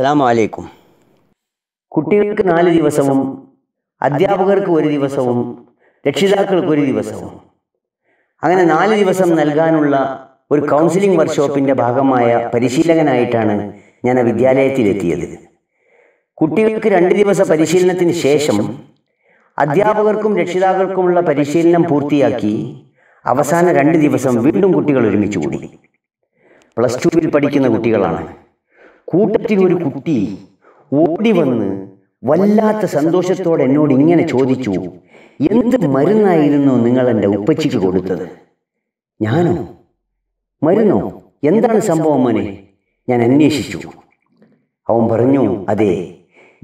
അസ്സാം കുട്ടികൾക്ക് നാല് ദിവസവും അധ്യാപകർക്ക് ഒരു ദിവസവും രക്ഷിതാക്കൾക്ക് ഒരു ദിവസവും അങ്ങനെ നാല് ദിവസം നൽകാനുള്ള ഒരു കൗൺസിലിംഗ് വർക്ക്ഷോപ്പിൻ്റെ ഭാഗമായ പരിശീലകനായിട്ടാണ് ഞാൻ ആ വിദ്യാലയത്തിലെത്തിയത് കുട്ടികൾക്ക് രണ്ട് ദിവസ പരിശീലനത്തിന് ശേഷം അധ്യാപകർക്കും രക്ഷിതാക്കൾക്കുമുള്ള പരിശീലനം പൂർത്തിയാക്കി അവസാന രണ്ട് ദിവസം വീണ്ടും കുട്ടികൾ ഒരുമിച്ച് കൂടി പ്ലസ് ടുവിൽ പഠിക്കുന്ന കുട്ടികളാണ് കൂട്ടത്തിൽ ഒരു കുട്ടി ഓടി വന്ന് വല്ലാത്ത സന്തോഷത്തോടെ എന്നോട് ഇങ്ങനെ ചോദിച്ചു എന്ത് മരുന്നായിരുന്നു നിങ്ങൾ എൻ്റെ ഉപ്പച്ചിക്ക് കൊടുത്തത് ഞാനോ മരുന്നോ എന്താണ് സംഭവം മോനെ ഞാൻ അന്വേഷിച്ചു അവൻ പറഞ്ഞു അതെ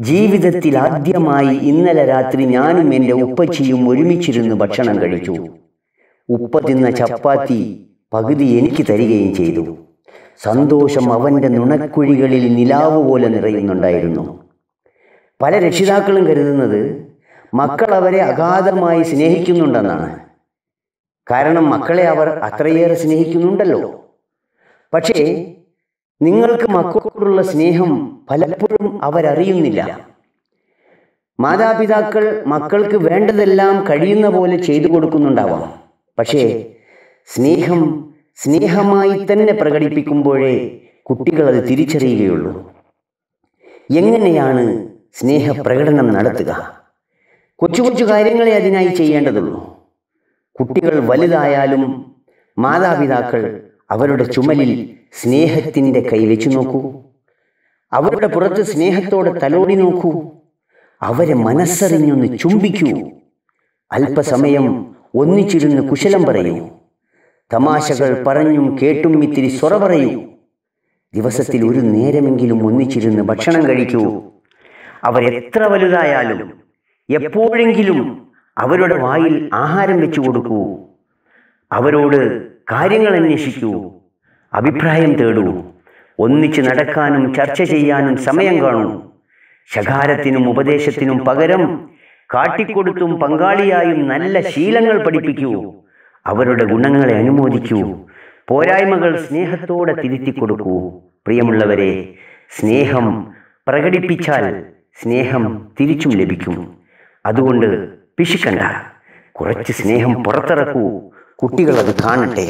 ജീവിതത്തിൽ ആദ്യമായി ഇന്നലെ രാത്രി ഞാനും എൻ്റെ ഉപ്പച്ചിയും ഒരുമിച്ചിരുന്ന് ഭക്ഷണം കഴിച്ചു ഉപ്പ തിന്ന ചപ്പാത്തി പകുതി എനിക്ക് തരികയും ചെയ്തു സന്തോഷം അവൻ്റെ നുണക്കുഴികളിൽ നിലാവ് പോലെ നിറയുന്നുണ്ടായിരുന്നു പല രക്ഷിതാക്കളും കരുതുന്നത് മക്കൾ അവരെ അഗാധമായി സ്നേഹിക്കുന്നുണ്ടെന്നാണ് കാരണം മക്കളെ അവർ അത്രയേറെ സ്നേഹിക്കുന്നുണ്ടല്ലോ പക്ഷേ നിങ്ങൾക്ക് മക്കളോടുള്ള സ്നേഹം പലപ്പോഴും അവരറിയുന്നില്ല മാതാപിതാക്കൾ മക്കൾക്ക് വേണ്ടതെല്ലാം കഴിയുന്ന പോലെ ചെയ്തു കൊടുക്കുന്നുണ്ടാവാം പക്ഷേ സ്നേഹം സ്നേഹമായി തന്നെ പ്രകടിപ്പിക്കുമ്പോഴേ കുട്ടികൾ അത് തിരിച്ചറിയുകയുള്ളൂ എങ്ങനെയാണ് സ്നേഹപ്രകടനം നടത്തുക കൊച്ചു കൊച്ചു കാര്യങ്ങളെ അതിനായി ചെയ്യേണ്ടതുള്ളൂ കുട്ടികൾ വലുതായാലും മാതാപിതാക്കൾ അവരുടെ ചുമലിൽ സ്നേഹത്തിൻ്റെ വെച്ചു നോക്കൂ അവരുടെ പുറത്ത് സ്നേഹത്തോടെ തലോടി നോക്കൂ അവരെ മനസ്സറിഞ്ഞൊന്ന് ചുംബിക്കൂ അല്പസമയം ഒന്നിച്ചിരുന്ന് കുശലം പറയൂ തമാശകൾ പറഞ്ഞും കേട്ടും ഇത്തിരി സ്വറ പറയൂ ദിവസത്തിൽ ഒരു നേരമെങ്കിലും ഒന്നിച്ചിരുന്ന് ഭക്ഷണം കഴിക്കൂ അവരെത്ര വലുതായാലും എപ്പോഴെങ്കിലും അവരുടെ വായിൽ ആഹാരം വെച്ചു കൊടുക്കൂ അവരോട് കാര്യങ്ങൾ അന്വേഷിക്കൂ അഭിപ്രായം തേടൂ ഒന്നിച്ച് നടക്കാനും ചർച്ച ചെയ്യാനും സമയം കാണൂ ശകാരത്തിനും ഉപദേശത്തിനും പകരം കാട്ടിക്കൊടുത്തും പങ്കാളിയായും നല്ല ശീലങ്ങൾ പഠിപ്പിക്കൂ അവരുടെ ഗുണങ്ങളെ അനുമോദിക്കൂ പോരായ്മകൾ സ്നേഹത്തോടെ തിരുത്തി കൊടുക്കൂ പ്രിയമുള്ളവരെ സ്നേഹം പ്രകടിപ്പിച്ചാൽ സ്നേഹം തിരിച്ചും ലഭിക്കും അതുകൊണ്ട് പിശുക്കണ്ട കുറച്ച് സ്നേഹം പുറത്തിറക്കൂ കുട്ടികളത് കാണട്ടെ